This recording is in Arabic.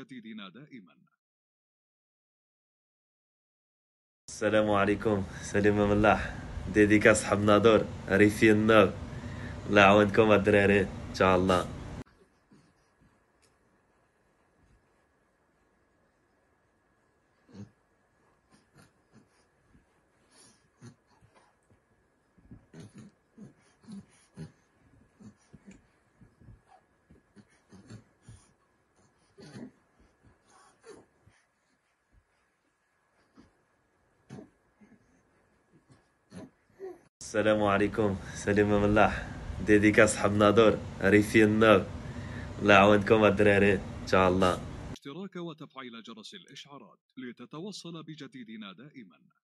جديدنا دائما السلام عليكم سليم ملاح ديديكاس حب نادور ريفي النار الله يعاونكم الدراري ان شاء الله السلام عليكم سليم ملاح ديديكا صحاب نادور ريفي ناو الله يعاونكم الدراري ان شاء الله اشتراك وتفعيل جرس الاشعارات لتتوصل بجديدنا دائما